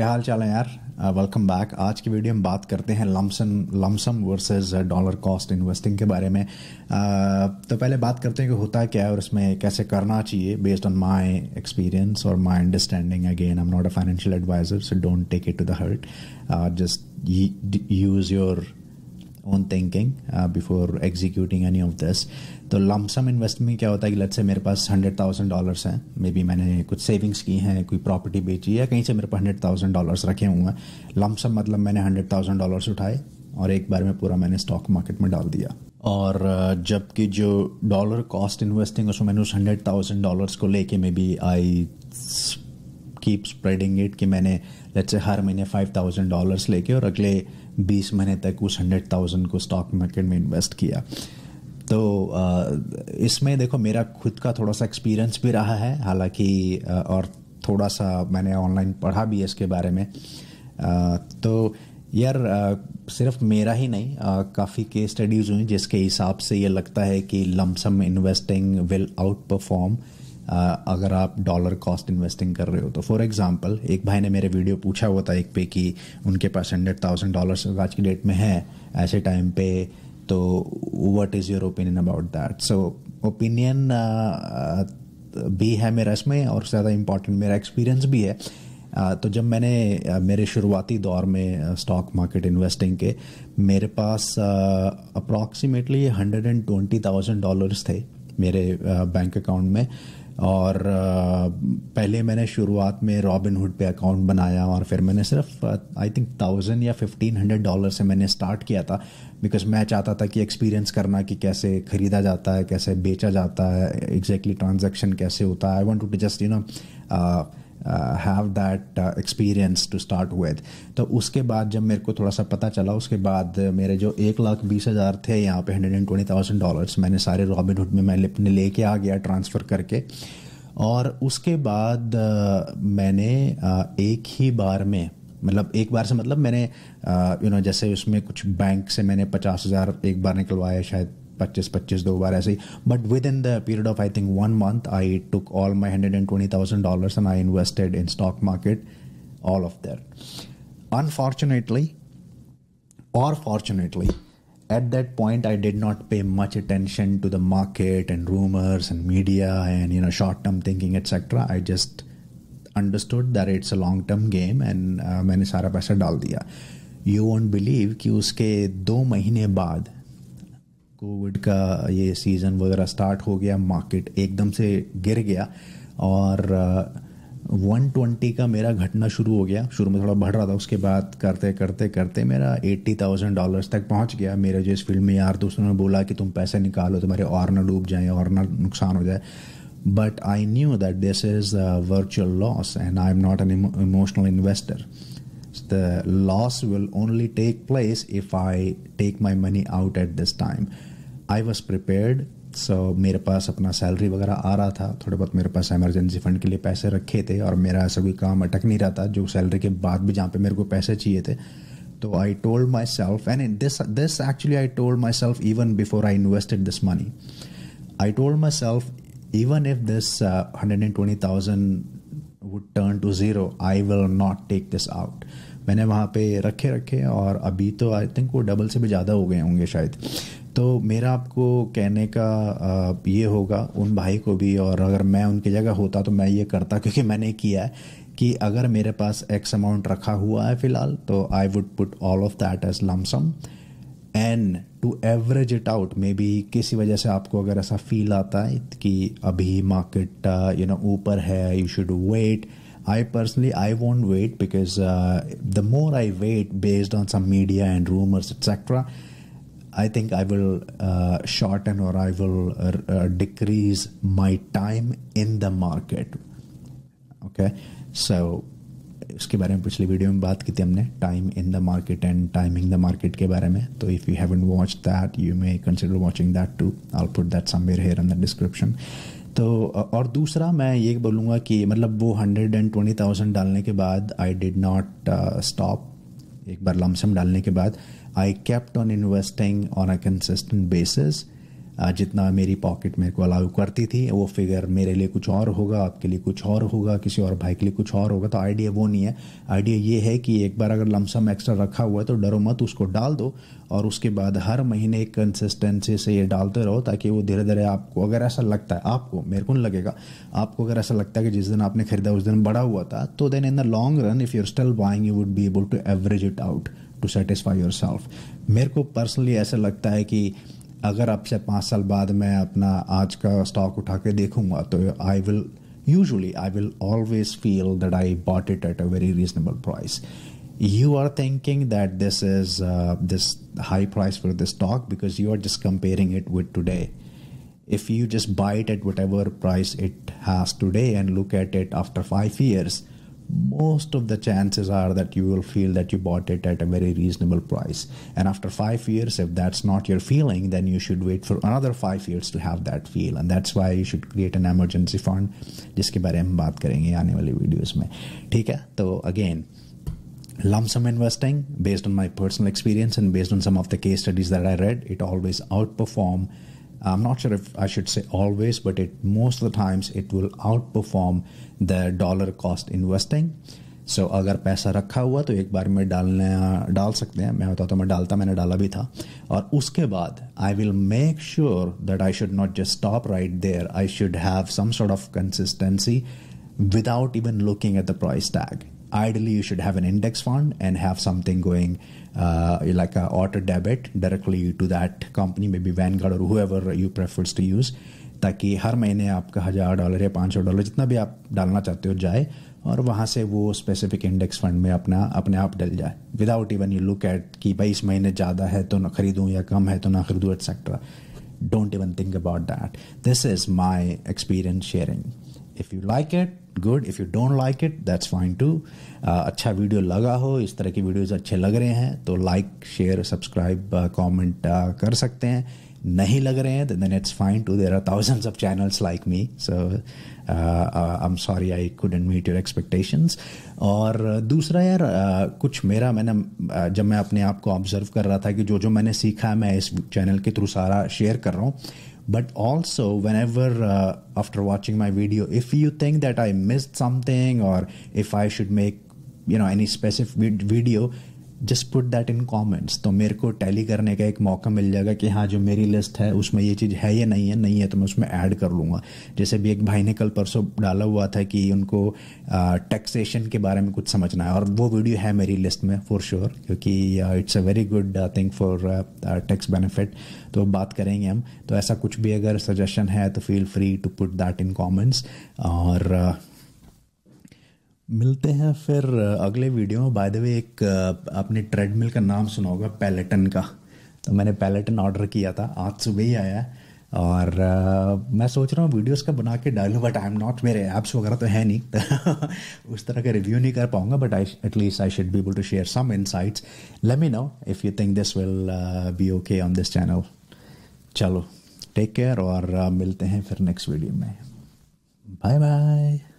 क्या हाल चाल है यार वेलकम बैक आज की वीडियो में बात करते हैं lump sum lump sum versus dollar cost investing के बारे में तो पहले बात करते हैं कि होता क्या है और इसमें कैसे करना चाहिए बेस्ड ऑन माय एक्सपीरियंस और my understanding again I am not a financial advisor so don't take it to the heart just use your own thinking before executing any of this तो लमसम इन्वेस्टमेंट क्या होता है कि late से मेरे पास hundred thousand dollars हैं may be मैंने कुछ सेविंग्स की हैं कोई प्रॉपर्टी बेची है कहीं से मेरे पास हंड्रेड थाउजेंड डॉलर्स रखे हुए हैं लमसम मतलब मैंने हंड्रेड थाउजेंड डॉलर्स उठाए और एक बार में पूरा मैंने स्टॉक मार्केट में डाल दिया और uh, जबकि जो डॉलर कॉस्ट इन्वेस्टिंग उसमें मैंने उस हंड्रेड थाउजेंड डॉलर्स को लेके maybe I keep spreading it कि मैंने लेट से हर महीने फाइव थाउजेंड डॉलर्स लेके और अगले बीस महीने तक उस हंड्रेड थाउजेंड को स्टॉक मार्केट में इन्वेस्ट किया तो इसमें देखो मेरा खुद का थोड़ा सा एक्सपीरियंस भी रहा है हालांकि और थोड़ा सा मैंने ऑनलाइन पढ़ा भी है इसके बारे में तो यार सिर्फ मेरा ही नहीं काफ़ी के स्टडीज़ हुई जिसके हिसाब से ये लगता है कि lump sum investing will outperform अगर आप डॉलर कॉस्ट इन्वेस्टिंग कर रहे हो तो फॉर एग्जांपल एक भाई ने मेरे वीडियो पूछा हुआ था एक पे कि उनके पास हंड्रेड थाउजेंड डॉलर आज की डेट में है ऐसे टाइम पे तो what is your opinion about that so opinion भी है मेरा इसमें और ज़्यादा इम्पॉर्टेंट मेरा एक्सपीरियंस भी है uh, तो जब मैंने uh, मेरे शुरुआती दौर में स्टॉक मार्केट इन्वेस्टिंग के मेरे पास approximately hundred and twenty thousand dollars थे मेरे बैंक अकाउंट में और पहले मैंने शुरुआत में रॉबिन हुड पे अकाउंट बनाया और फिर मैंने सिर्फ आई थिंक थाउजेंड या फिफ्टीन हंड्रेड डॉलर से मैंने स्टार्ट किया था बिकॉज मैं चाहता था कि एक्सपीरियंस करना कि कैसे ख़रीदा जाता है कैसे बेचा जाता है एग्जैक्टली exactly ट्रांजेक्शन कैसे होता है I want to just you know have that experience to start with तो उसके बाद जब मेरे को थोड़ा सा पता चला उसके बाद मेरे जो एक लाख बीस हज़ार थे यहाँ पे hundred and twenty thousand dollars मैंने सारे रॉबिन हुड में मैं लेके आ गया ट्रांसफ़र करके और उसके बाद uh, मैंने uh, एक ही बार में मतलब एक बार से मतलब मैंने यू uh, नो जैसे उसमें कुछ बैंक से मैंने पचास हज़ार एक बार निकलवाया शायद purchase, purchase do baar aise. But within the period of I think one month, I took all my hundred and twenty thousand dollars and I invested in stock market, all of that. Unfortunately, or fortunately, at that point i did not pay much attention to the market and rumors and media and you know short term thinking etc i just understood that it's a long term game and many uh, मैंने सारा पैसा डाल दिया won't believe कि उसके दो महीने बाद कोविड का ये सीज़न वगैरह स्टार्ट हो गया मार्केट एकदम से गिर गया और वन uh, ट्वेंटी का मेरा घटना शुरू हो गया शुरू में थोड़ा बढ़ रहा था उसके बाद करते करते करते मेरा एट्टी थाउजेंड डॉलर्स तक पहुंच गया मेरे जो इस फील्ड में यार दोस्तों ने बोला कि तुम पैसे निकालो तुम्हारे और ना डूब जाए और ना नुकसान हो जाए but I knew that this is virtual loss and I am not an emotional investor the loss will only take place if I take my money out at this time I was prepared so मेरे पास अपना salary वगैरह आ रहा था थोड़े बहुत मेरे पास emergency fund के लिए पैसे रखे थे और मेरा ऐसा कोई काम अटक नहीं रहा था जो सैलरी के बाद भी जहाँ पे मेरे को पैसे चाहिए थे तो I told myself and this this actually I told myself even before I invested this money I told myself even if this hundred and twenty thousand would turn to zero I will not take this out मैंने वहाँ पे रखे रखे और अभी तो I think वो double से भी ज़्यादा हो गए होंगे शायद तो मेरा आपको कहने का ये होगा उन भाई को भी और अगर मैं उनकी जगह होता तो मैं ये करता क्योंकि मैंने किया है कि अगर मेरे पास एक्स अमाउंट रखा हुआ है फ़िलहाल तो I would put all of that as lump sum and to average it out maybe किसी वजह से आपको अगर ऐसा फील आता है कि अभी मार्केट यू नो ऊपर है you should wait I personally I won't wait because the more I wait based on some media and rumours etcetera I think I will uh, shorten or I will uh, uh decrease my time in the market. Okay okay? So so, उसके बारे में पिछली video में बात की थी हमने time in the market and timing the market के बारे में तो if you haven't watch that you may consider watching that too I'll put that somewhere here in the description तो uh, और दूसरा मैं ये बोलूँगा कि मतलब वो हंड्रेड एंड ट्वेंटी थाउजेंड डालने के बाद आई डिड नॉट स्टॉप एक बार लमसम डालने के बाद uh, I kept on investing on a consistent basis जितना मेरी पॉकेट मेरे को अलाउ करती थी वो फिगर मेरे लिए कुछ और होगा आपके लिए कुछ और होगा किसी और भाई के लिए कुछ और होगा तो आइडिया वो नहीं है आइडिया ये है कि एक बार अगर लमसम एक्स्ट्रा रखा हुआ है तो डरो मत उसको डाल दो और उसके बाद हर महीने एक कंसिस्टेंसी से ये डालते रहो ताकि वो धीरे धीरे आपको अगर ऐसा लगता है आपको मेरे को नहीं लगेगा आपको अगर ऐसा लगता है कि जिस दिन आपने खरीदा उस दिन बड़ा हुआ था तो then in the long run if you're still buying you would be able to average it out to satisfy yourself मेरे को पर्सनली ऐसा लगता है कि अगर आपसे पाँच साल बाद मैं अपना आज का स्टॉक उठा के देखूंगा तो I will usually you are thinking that this is uh, this high price for this stock because you are just comparing it with today if you just buy it at whatever price it has today and look at it after 5 years most of the chances are that you will feel that you bought it at a very reasonable price. And after five years, if that's not your feeling, then you should wait for another five years to have that feel. And that's why you should create an emergency fund, जिसके बारे में बात करेंगे आने वाली videos में ठीक है तो again lump sum investing based on my personal experience and based on some of the case studies that i read it always outperform I'm not sure if I should say always, but it most of the times it will outperform the dollar cost investing. So so, अगर पैसा रखा हुआ तो एक बार में डालने डाल सकते हैं मैं बताता हूँ मैं डालता मैंने डाला भी था और उसके बाद I will make sure that I should not just stop right there I should have some sort of consistency without even looking at the price tag ideally you should have an index fund and have something going uh, like a auto debit directly to that company maybe Vanguard or whoever you prefers to use ताकि हर महीने आपका हज़ार dollar या पाँच सौ dollar जितना भी आप डालना चाहते हो जाए और वहाँ से वो स्पेसिफिक इंडेक्स फंड में अपना अपने आप डल जाए without even you look at कि भाई इस महीने ज़्यादा है तो ना खरीदूँ या कम है तो ना खरीदूँ etcetera don't even think about that this is my experience sharing if you like it good if you don't like it that's fine too अच्छा वीडियो लगा हो इस तरह की वीडियोज़ अच्छे लग रहे हैं तो लाइक शेयर सब्सक्राइब कॉमेंट कर सकते हैं नहीं लग रहे हैं then it's fine too there are thousands of channels like me so I am sorry I couldn't meet your expectations और दूसरा यार uh, कुछ मेरा मैंने uh, जब मैं अपने आप को ऑब्जर्व कर रहा था कि जो जो मैंने सीखा है मैं इस चैनल के थ्रू सारा शेयर कर रहा हूँ but also whenever uh, after watching my video if you think that i missed something or if i should make you know any specific video just put that in comments तो मेरे को tally करने का एक मौका मिल जाएगा कि हाँ जो मेरी लिस्ट है उसमें ये चीज़ है या नहीं है नहीं है तो मैं उसमें ऐड कर लूँगा जैसे भी एक भाई ने कल परसों डाला हुआ था कि उनको टैक्सेशन के बारे में कुछ समझना है और वो वीडियो है मेरी लिस्ट में फॉर श्योर sure, क्योंकि it's a very good thing for tax benefit तो बात करेंगे हम तो ऐसा कुछ भी अगर सजेशन है तो feel free to put that in comments और uh, मिलते हैं फिर अगले वीडियो में बाय द वे एक आपने ट्रेडमिल का नाम सुना होगा पैलेटन का तो मैंने पैलेटन ऑर्डर किया था आज सुबह ही आया और आ, मैं सोच रहा हूँ वीडियोस का बना के डालूँ बट आई एम नॉट मेरे ऐप्स वगैरह तो है नहीं तो उस तरह का रिव्यू नहीं कर पाऊँगा but I at least I should be able to share some insights let me know if you think this will be okay on this channel चलो टेक केयर और मिलते हैं फिर नेक्स्ट वीडियो में बाय बाय